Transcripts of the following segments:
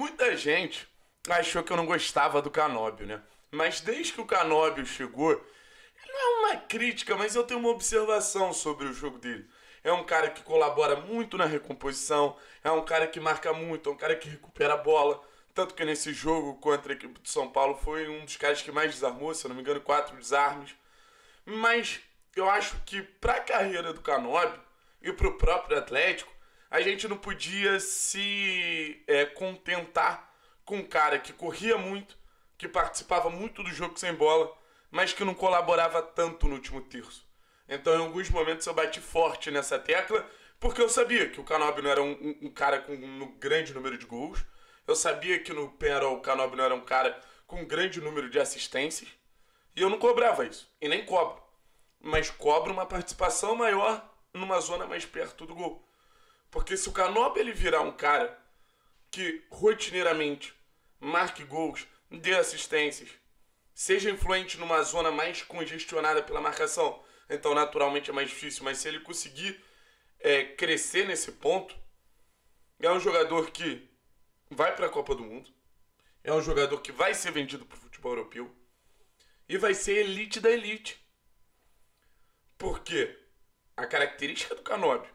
Muita gente achou que eu não gostava do Canóbio, né? Mas desde que o Canóbio chegou, não é uma crítica, mas eu tenho uma observação sobre o jogo dele. É um cara que colabora muito na recomposição, é um cara que marca muito, é um cara que recupera a bola. Tanto que nesse jogo contra a equipe do São Paulo foi um dos caras que mais desarmou, se eu não me engano, quatro desarmes. Mas eu acho que para a carreira do Canóbio e para o próprio Atlético, a gente não podia se é, contentar com um cara que corria muito, que participava muito do jogo sem bola, mas que não colaborava tanto no último terço. Então, em alguns momentos, eu bati forte nessa tecla, porque eu sabia que o Canobi não era um, um, cara com um grande número de gols, eu sabia que no Penarol o Canobi não era um cara com um grande número de assistências, e eu não cobrava isso, e nem cobro. Mas cobro uma participação maior numa zona mais perto do gol. Porque se o Canoba ele virar um cara que rotineiramente marque gols, dê assistências, seja influente numa zona mais congestionada pela marcação, então naturalmente é mais difícil, mas se ele conseguir é, crescer nesse ponto, é um jogador que vai para a Copa do Mundo, é um jogador que vai ser vendido para o futebol europeu e vai ser elite da elite. Porque a característica do Canóbio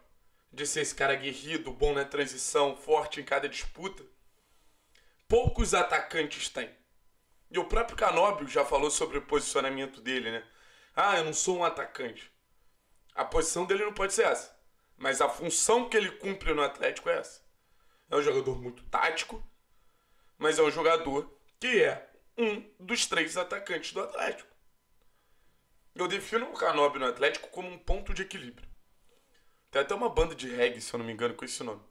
de ser esse cara aguerrido, bom na transição, forte em cada disputa, poucos atacantes têm. E o próprio Canóbio já falou sobre o posicionamento dele, né? Ah, eu não sou um atacante. A posição dele não pode ser essa. Mas a função que ele cumpre no Atlético é essa. É um jogador muito tático, mas é um jogador que é um dos três atacantes do Atlético. Eu defino o Canóbio no Atlético como um ponto de equilíbrio. Tem até uma banda de reggae, se eu não me engano, com esse nome.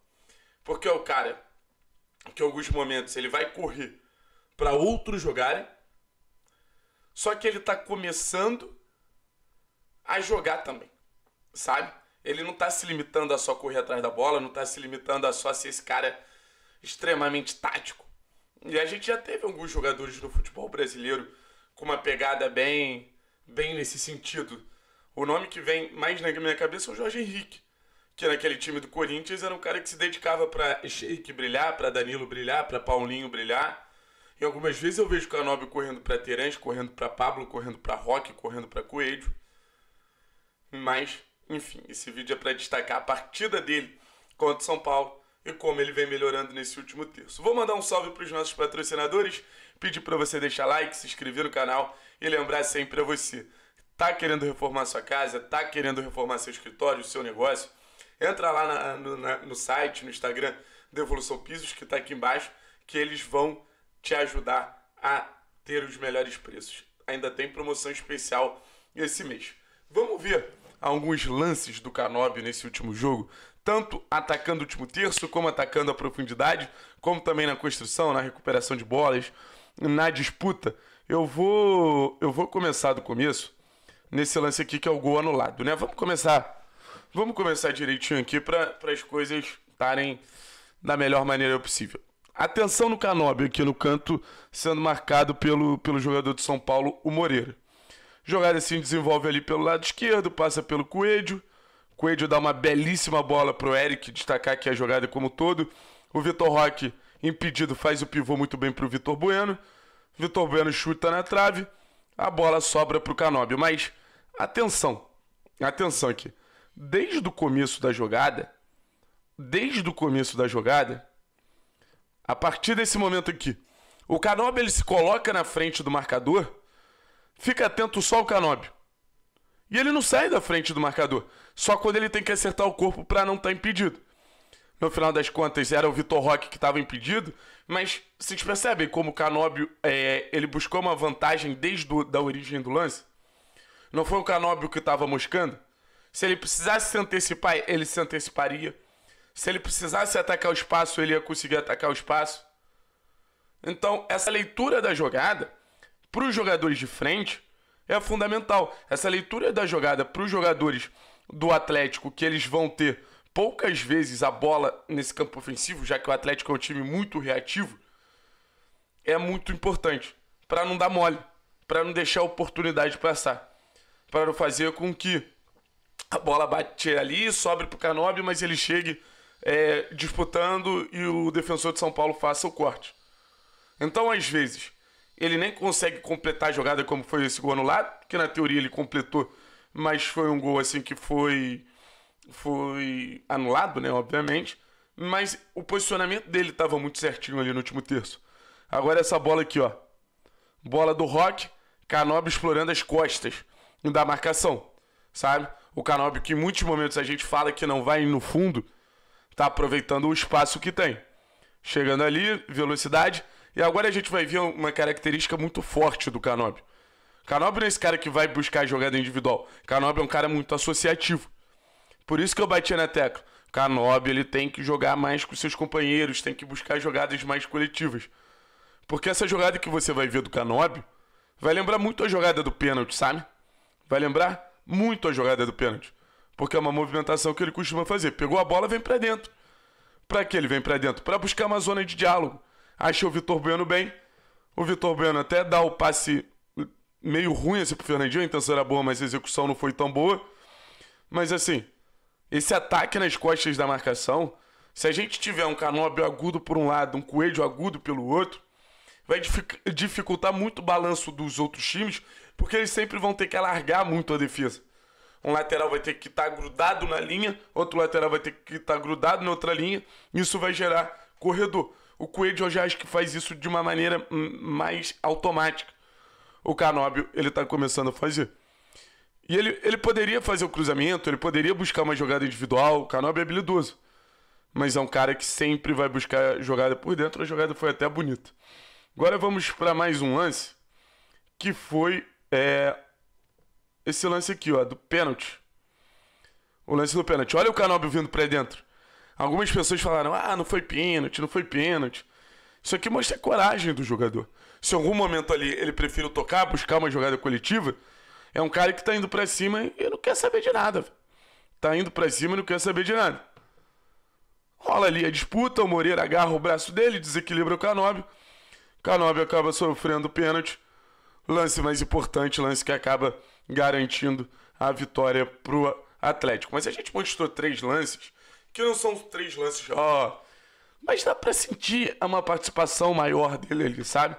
Porque é o cara que em alguns momentos ele vai correr para outros jogarem, só que ele tá começando a jogar também, sabe? Ele não tá se limitando a só correr atrás da bola, não tá se limitando a só ser esse cara extremamente tático. E a gente já teve alguns jogadores no futebol brasileiro com uma pegada bem, bem nesse sentido. O nome que vem mais na minha cabeça é o Jorge Henrique que naquele time do Corinthians era um cara que se dedicava para Sheik brilhar, para Danilo brilhar, para Paulinho brilhar. E algumas vezes eu vejo o Canobio correndo para Terence, correndo para Pablo, correndo para Roque, correndo para Coelho. Mas, enfim, esse vídeo é para destacar a partida dele contra o São Paulo e como ele vem melhorando nesse último terço. Vou mandar um salve para os nossos patrocinadores, pedir para você deixar like, se inscrever no canal e lembrar sempre a você. Tá querendo reformar sua casa? Tá querendo reformar seu escritório, seu negócio? Entra lá na, no, na, no site, no Instagram devolução Evolução Pisos, que está aqui embaixo, que eles vão te ajudar a ter os melhores preços. Ainda tem promoção especial esse mês. Vamos ver alguns lances do Canob nesse último jogo, tanto atacando o último terço, como atacando a profundidade, como também na construção, na recuperação de bolas, na disputa. Eu vou, eu vou começar do começo nesse lance aqui que é o gol anulado, né? Vamos começar Vamos começar direitinho aqui para as coisas estarem da melhor maneira possível. Atenção no Canobi, aqui no canto, sendo marcado pelo, pelo jogador de São Paulo, o Moreira. Jogada assim desenvolve ali pelo lado esquerdo, passa pelo Coelho. Coelho dá uma belíssima bola pro Eric, destacar aqui a jogada como todo. O Vitor Roque, impedido, faz o pivô muito bem pro Vitor Bueno. Vitor Bueno chuta na trave, a bola sobra pro Canobi. Mas, atenção, atenção aqui desde o começo da jogada, desde o começo da jogada, a partir desse momento aqui, o Canob ele se coloca na frente do marcador, fica atento só o Canob. E ele não sai da frente do marcador, só quando ele tem que acertar o corpo para não estar tá impedido. No final das contas, era o Vitor Roque que estava impedido, mas vocês percebem como o Canóbio é, ele buscou uma vantagem desde do, da origem do lance? Não foi o Canóbio que estava moscando? Se ele precisasse se antecipar, ele se anteciparia. Se ele precisasse atacar o espaço, ele ia conseguir atacar o espaço. Então, essa leitura da jogada para os jogadores de frente é fundamental. Essa leitura da jogada para os jogadores do Atlético, que eles vão ter poucas vezes a bola nesse campo ofensivo, já que o Atlético é um time muito reativo, é muito importante para não dar mole, para não deixar a oportunidade passar, para não fazer com que a bola bate ali, sobe pro Canobi, mas ele chegue é, disputando e o defensor de São Paulo faça o corte. Então, às vezes, ele nem consegue completar a jogada como foi esse gol anulado, que na teoria ele completou, mas foi um gol assim que foi foi anulado, né, obviamente, mas o posicionamento dele estava muito certinho ali no último terço. Agora essa bola aqui, ó. Bola do Rock, Canobi explorando as costas da marcação, sabe? o Canóbio, que em muitos momentos a gente fala que não vai no fundo, está aproveitando o espaço que tem. Chegando ali, velocidade. E agora a gente vai ver uma característica muito forte do Canóbio. Canóbio não é esse cara que vai buscar jogada individual. Canóbio é um cara muito associativo. Por isso que eu bati na tecla. Canóbio ele tem que jogar mais com seus companheiros, tem que buscar jogadas mais coletivas. Porque essa jogada que você vai ver do Canóbio vai lembrar muito a jogada do pênalti, sabe? Vai lembrar? muito a jogada do pênalti. Porque é uma movimentação que ele costuma fazer. Pegou a bola, vem para dentro. Para que ele vem para dentro? Para buscar uma zona de diálogo. Achei o Vitor Bueno bem. O Vitor Bueno até dá o passe meio ruim assim pro Fernandinho. A intenção era boa, mas a execução não foi tão boa. Mas assim, esse ataque nas costas da marcação, se a gente tiver um canóbio agudo por um lado, um coelho agudo pelo outro, vai dificultar muito o balanço dos outros times porque eles sempre vão ter que alargar muito a defesa. Um lateral vai ter que estar tá grudado na linha, outro lateral vai ter que estar tá grudado na outra linha. Isso vai gerar corredor. O Coelho eu já acho que faz isso de uma maneira hum, mais automática. O Canóbio, ele está começando a fazer. E ele, ele poderia fazer o cruzamento, ele poderia buscar uma jogada individual. O Canóbio é habilidoso. Mas é um cara que sempre vai buscar jogada por dentro. A jogada foi até bonita. Agora vamos para mais um lance que foi é, esse lance aqui, ó, do pênalti. O lance do pênalti. Olha o Canobio vindo pra dentro. Algumas pessoas falaram: ah, não foi pênalti, não foi pênalti. Isso aqui mostra a coragem do jogador. Se em algum momento ali ele prefere tocar, buscar uma jogada coletiva, é um cara que tá indo para cima e não quer saber de nada. Tá indo para cima e não quer saber de nada. Rola ali a disputa, o Moreira agarra o braço dele, desequilibra o Canóbio. Canobio acaba sofrendo o pênalti lance mais importante, lance que acaba garantindo a vitória pro Atlético. Mas a gente mostrou três lances que não são três lances, ó, mas dá para sentir uma participação maior dele ali, sabe?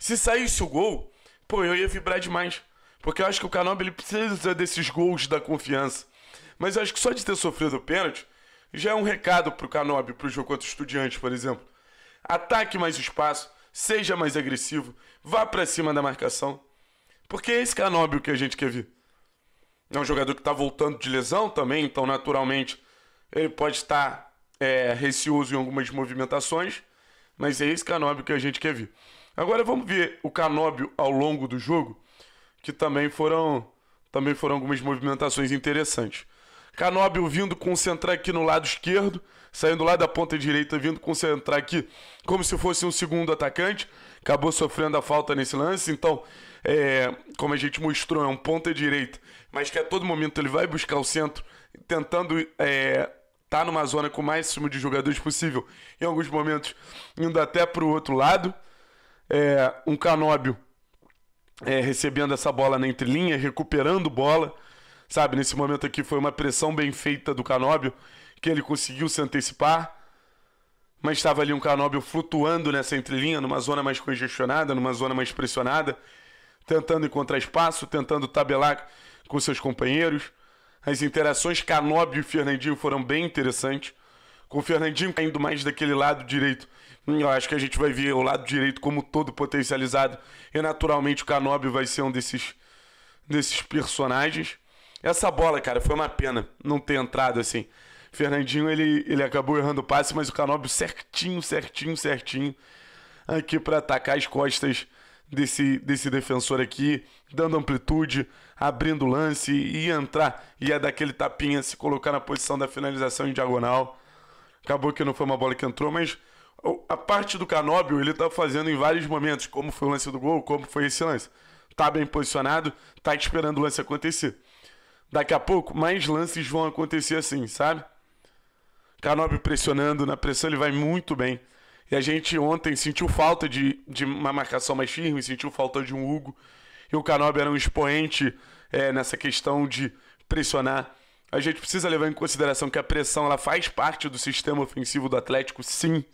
Se saísse o gol, pô, eu ia vibrar demais, porque eu acho que o Canob ele precisa desses gols da confiança. Mas eu acho que só de ter sofrido o pênalti já é um recado pro para pro jogo contra o Estudiantes, por exemplo. Ataque mais espaço, seja mais agressivo, vá para cima da marcação. Porque é esse Canóbio que a gente quer ver. É um jogador que está voltando de lesão também, então naturalmente ele pode estar é, receoso em algumas movimentações, mas é esse Canóbio que a gente quer ver. Agora vamos ver o Canóbio ao longo do jogo, que também foram também foram algumas movimentações interessantes. Canóbio vindo concentrar aqui no lado esquerdo, saindo lá da ponta direita, vindo concentrar aqui como se fosse um segundo atacante. Acabou sofrendo a falta nesse lance, então, é, como a gente mostrou, é um ponta direita, mas que a todo momento ele vai buscar o centro, tentando estar é, tá numa zona com o máximo de jogadores possível, em alguns momentos indo até para o outro lado. É, um Canóbio é, recebendo essa bola na entrelinha, recuperando bola sabe? Nesse momento aqui foi uma pressão bem feita do Canóbio, que ele conseguiu se antecipar, mas estava ali um Canóbio flutuando nessa entrelinha, numa zona mais congestionada, numa zona mais pressionada, tentando encontrar espaço, tentando tabelar com seus companheiros. As interações Canóbio e Fernandinho foram bem interessantes. Com o Fernandinho caindo mais daquele lado direito, hum, eu acho que a gente vai ver o lado direito como todo potencializado. E naturalmente o Canóbio vai ser um desses, desses personagens. Essa bola, cara, foi uma pena não ter entrado assim. Fernandinho, ele, ele acabou errando o passe, mas o Canóbio certinho, certinho, certinho aqui para atacar as costas desse, desse defensor aqui, dando amplitude, abrindo o lance e entrar. E é daquele tapinha, se colocar na posição da finalização em diagonal. Acabou que não foi uma bola que entrou, mas a parte do Canóbio ele tá fazendo em vários momentos, como foi o lance do gol, como foi esse lance. Tá bem posicionado, tá esperando o lance acontecer. Daqui a pouco, mais lances vão acontecer assim, sabe? Canob pressionando, na pressão ele vai muito bem. E a gente ontem sentiu falta de, de uma marcação mais firme, sentiu falta de um Hugo. E o Canob era um expoente é, nessa questão de pressionar. A gente precisa levar em consideração que a pressão ela faz parte do sistema ofensivo do Atlético, sim.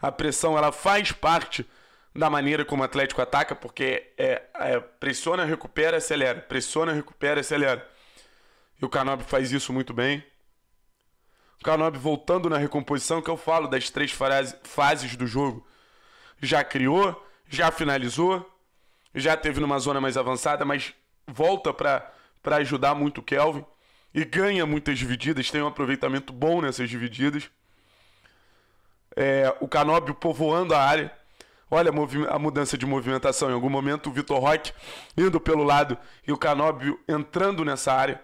A pressão ela faz parte da maneira como o Atlético ataca, porque é, é, pressiona, recupera, acelera. Pressiona, recupera, acelera. E o Canob faz isso muito bem. O Canob voltando na recomposição, que eu falo das três fases do jogo. Já criou, já finalizou, já teve numa zona mais avançada, mas volta para ajudar muito o Kelvin. E ganha muitas divididas, tem um aproveitamento bom nessas divididas. É, o Canóbio povoando a área Olha a mudança de movimentação. Em algum momento, o Vitor Roque indo pelo lado e o Canóbio entrando nessa área.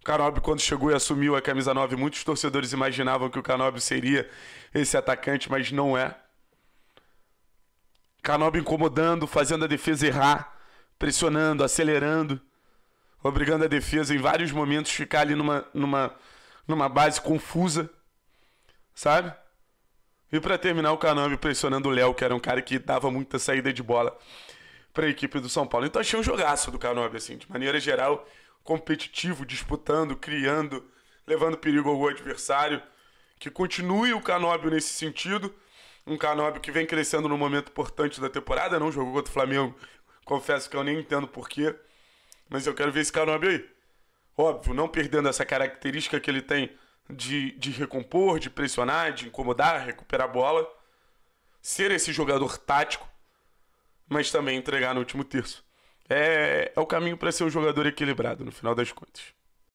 O Canóbio, quando chegou e assumiu a camisa 9, muitos torcedores imaginavam que o Canóbio seria esse atacante, mas não é. Canóbio incomodando, fazendo a defesa errar, pressionando, acelerando, obrigando a defesa em vários momentos ficar ali numa, numa, numa base confusa, sabe? E para terminar, o Canambi pressionando o Léo, que era um cara que dava muita saída de bola para a equipe do São Paulo. Então achei um jogaço do Canambi, assim, de maneira geral, competitivo, disputando, criando, levando perigo ao adversário. Que continue o Canóbio nesse sentido. Um Canóbio que vem crescendo no momento importante da temporada. Não jogou contra o Flamengo. Confesso que eu nem entendo porquê. Mas eu quero ver esse Canóbio aí. Óbvio, não perdendo essa característica que ele tem de, de recompor, de pressionar, de incomodar, recuperar a bola, ser esse jogador tático, mas também entregar no último terço. É, é o caminho para ser um jogador equilibrado, no final das contas.